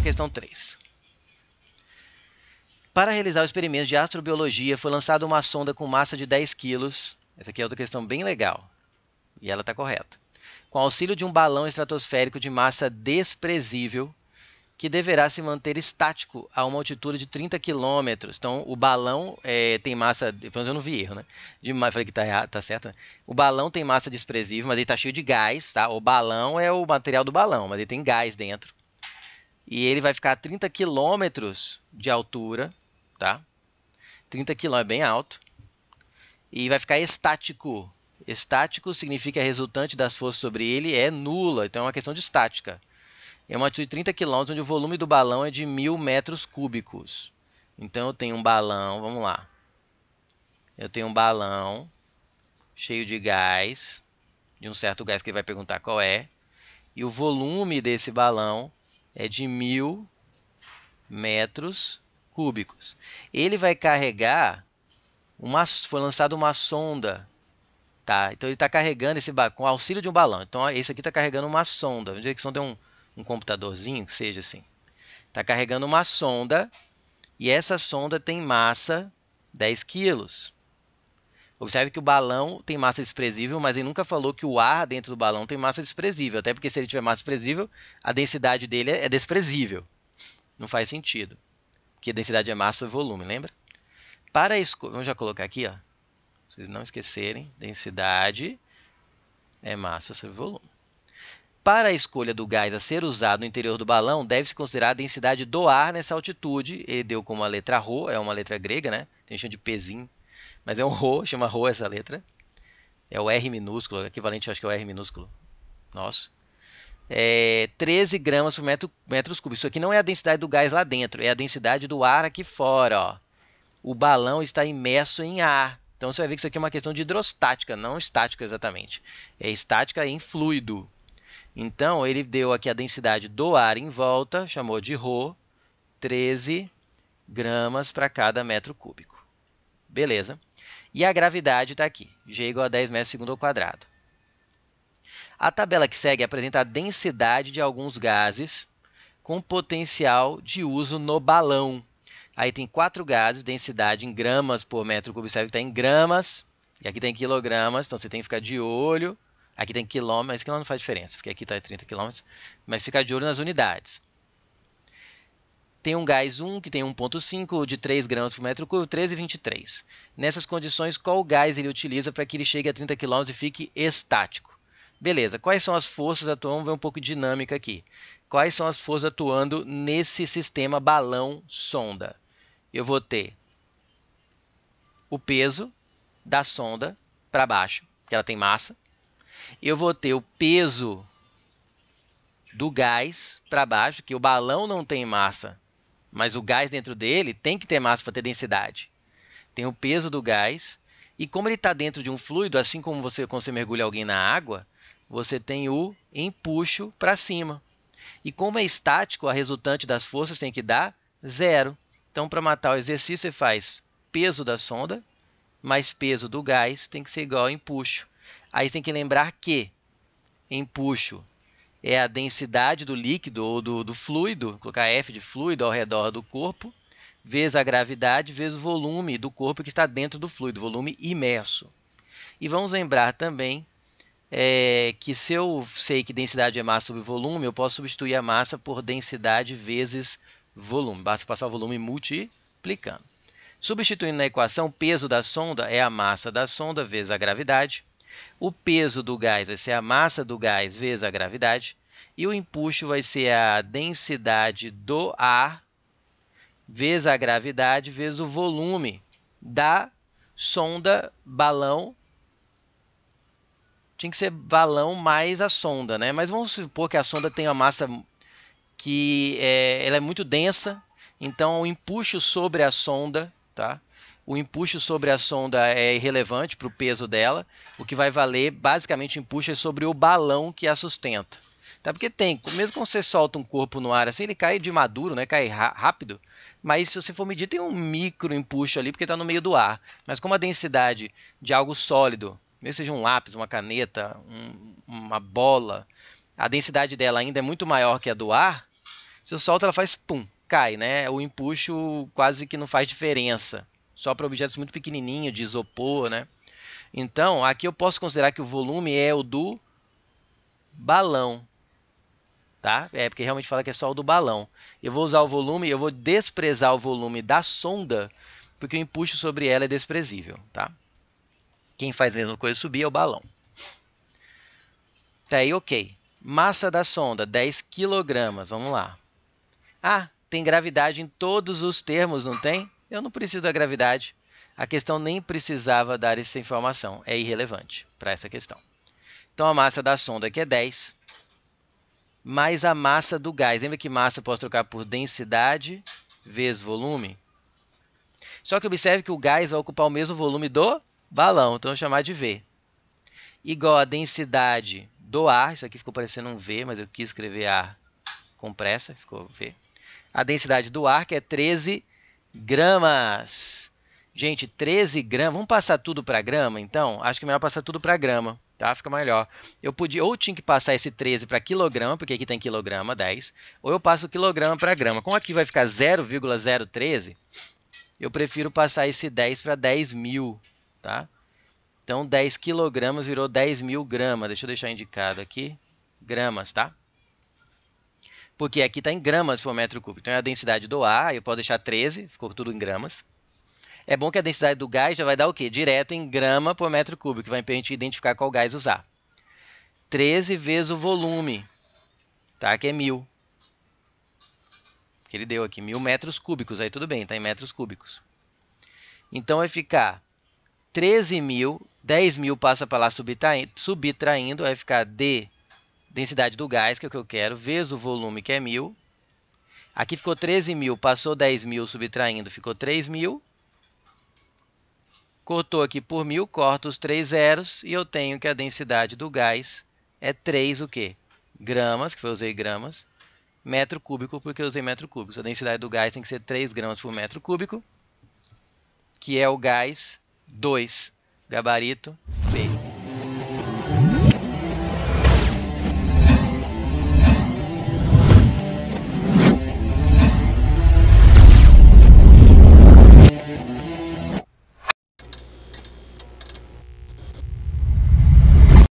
a questão 3. Para realizar o experimentos de astrobiologia, foi lançada uma sonda com massa de 10 quilos. Essa aqui é outra questão bem legal. E ela está correta. Com auxílio de um balão estratosférico de massa desprezível, que deverá se manter estático a uma altitude de 30 km. Então, o balão é, tem massa. Pelo menos eu não vi erro, né? De, falei que tá, errado, tá certo. Né? O balão tem massa desprezível, mas ele está cheio de gás, tá? O balão é o material do balão, mas ele tem gás dentro. E ele vai ficar a 30 quilômetros de altura, tá? 30 quilômetros, é bem alto. E vai ficar estático. Estático significa a resultante das forças sobre ele é nula, então é uma questão de estática. É uma altitude de 30 quilômetros, onde o volume do balão é de mil metros cúbicos. Então eu tenho um balão, vamos lá. Eu tenho um balão cheio de gás, de um certo gás que ele vai perguntar qual é, e o volume desse balão é de mil metros cúbicos. Ele vai carregar uma, foi lançada uma sonda, tá? Então ele está carregando esse com auxílio de um balão. Então esse aqui está carregando uma sonda. Vamos dizer que sonda é um, um computadorzinho, que seja assim. Está carregando uma sonda e essa sonda tem massa 10 quilos. Observe que o balão tem massa desprezível, mas ele nunca falou que o ar dentro do balão tem massa desprezível, até porque se ele tiver massa desprezível, a densidade dele é desprezível. Não faz sentido, porque a densidade é massa e volume, lembra? Para vamos já colocar aqui, ó. Vocês não esquecerem, densidade é massa sobre volume. Para a escolha do gás a ser usado no interior do balão, deve-se considerar a densidade do ar nessa altitude. Ele deu como a letra rho, é uma letra grega, né? Então tem chama de pezinho mas é um Rho, chama Rho essa letra. É o R minúsculo, equivalente acho que é o R minúsculo nosso. É 13 gramas por metro, metros cúbicos. Isso aqui não é a densidade do gás lá dentro, é a densidade do ar aqui fora. Ó. O balão está imerso em ar. Então você vai ver que isso aqui é uma questão de hidrostática, não estática exatamente. É estática em fluido. Então ele deu aqui a densidade do ar em volta, chamou de Rho, 13 gramas para cada metro cúbico. Beleza? E a gravidade está aqui, g igual a 10 metros segundo ao quadrado. A tabela que segue apresenta a densidade de alguns gases com potencial de uso no balão. Aí tem quatro gases, densidade em gramas por metro cúbico, que está em gramas, e aqui tem quilogramas, então você tem que ficar de olho. Aqui tem quilômetros, mas quilômetros não faz diferença, porque aqui está 30 quilômetros, mas ficar de olho nas unidades tem um gás 1 que tem 1,5 de 3 gramas por metro cúbico, 13,23. Nessas condições, qual gás ele utiliza para que ele chegue a 30 km e fique estático? Beleza, quais são as forças atuando? Vamos ver um pouco de dinâmica aqui. Quais são as forças atuando nesse sistema balão-sonda? Eu vou ter o peso da sonda para baixo, que ela tem massa. Eu vou ter o peso do gás para baixo, que o balão não tem massa, mas o gás dentro dele tem que ter massa para ter densidade. Tem o peso do gás, e como ele está dentro de um fluido, assim como você, quando você mergulha alguém na água, você tem o empuxo para cima. E como é estático, a resultante das forças tem que dar zero. Então, para matar o exercício, você faz peso da sonda mais peso do gás tem que ser igual a empuxo. Aí você tem que lembrar que empuxo é a densidade do líquido ou do, do fluido, colocar F de fluido ao redor do corpo, vezes a gravidade, vezes o volume do corpo que está dentro do fluido, volume imerso. E vamos lembrar também é, que se eu sei que densidade é massa sobre volume, eu posso substituir a massa por densidade vezes volume. Basta passar o volume multiplicando. Substituindo na equação, o peso da sonda é a massa da sonda vezes a gravidade. O peso do gás vai ser a massa do gás vezes a gravidade. E o empuxo vai ser a densidade do ar vezes a gravidade vezes o volume da sonda balão. Tinha que ser balão mais a sonda, né? Mas vamos supor que a sonda tem uma massa que é, ela é muito densa, então o empuxo sobre a sonda, tá? O empuxo sobre a sonda é irrelevante para o peso dela. O que vai valer, basicamente, o empuxo é sobre o balão que a sustenta. Tá? Porque tem, mesmo quando você solta um corpo no ar assim, ele cai de maduro, né? Cai rápido. Mas se você for medir, tem um micro empuxo ali, porque está no meio do ar. Mas como a densidade de algo sólido, mesmo seja um lápis, uma caneta, um, uma bola, a densidade dela ainda é muito maior que a do ar, se eu solto, ela faz pum, cai, né? O empuxo quase que não faz diferença. Só para objetos muito pequenininhos, de isopor, né? Então, aqui eu posso considerar que o volume é o do balão tá? É porque realmente fala que é só o do balão. Eu vou usar o volume, eu vou desprezar o volume da sonda, porque o empuxo sobre ela é desprezível, tá? Quem faz a mesma coisa subir é o balão. Tá aí, ok. Massa da sonda, 10 kg, vamos lá. Ah, tem gravidade em todos os termos, não tem? Eu não preciso da gravidade. A questão nem precisava dar essa informação, é irrelevante para essa questão. Então a massa da sonda aqui é 10, mais a massa do gás. Lembra que massa eu posso trocar por densidade vezes volume? Só que observe que o gás vai ocupar o mesmo volume do balão, então vou chamar de V. Igual a densidade do ar, isso aqui ficou parecendo um V, mas eu quis escrever ar com pressa, ficou V. A densidade do ar, que é 13 gramas. Gente, 13 gramas, vamos passar tudo para grama, então? Acho que é melhor passar tudo para grama tá? Fica melhor. Eu podia, ou tinha que passar esse 13 para quilograma, porque aqui tem quilograma, 10, ou eu passo quilograma para grama. Como aqui vai ficar 0,013, eu prefiro passar esse 10 para 10 mil, tá? Então, 10 quilogramas virou 10 mil gramas. Deixa eu deixar indicado aqui. Gramas, tá? Porque aqui está em gramas por metro cúbico. Então, é a densidade do ar. Eu posso deixar 13, ficou tudo em gramas. É bom que a densidade do gás já vai dar o quê? Direto em grama por metro cúbico, que vai permitir identificar qual gás usar. 13 vezes o volume, tá? que é mil. Que ele deu aqui, mil metros cúbicos. Aí tudo bem, tá em metros cúbicos. Então vai ficar 13 mil, 10 mil passa para lá subtraindo, subtraindo, vai ficar D, densidade do gás, que é o que eu quero, vezes o volume, que é mil. Aqui ficou 13 mil, passou 10 mil subtraindo, ficou 3 mil. Cortou aqui por mil, corta os três zeros e eu tenho que a densidade do gás é 3 o quê? Gramas, que eu usei gramas, metro cúbico, porque eu usei metro cúbico. A densidade do gás tem que ser 3 gramas por metro cúbico, que é o gás 2, gabarito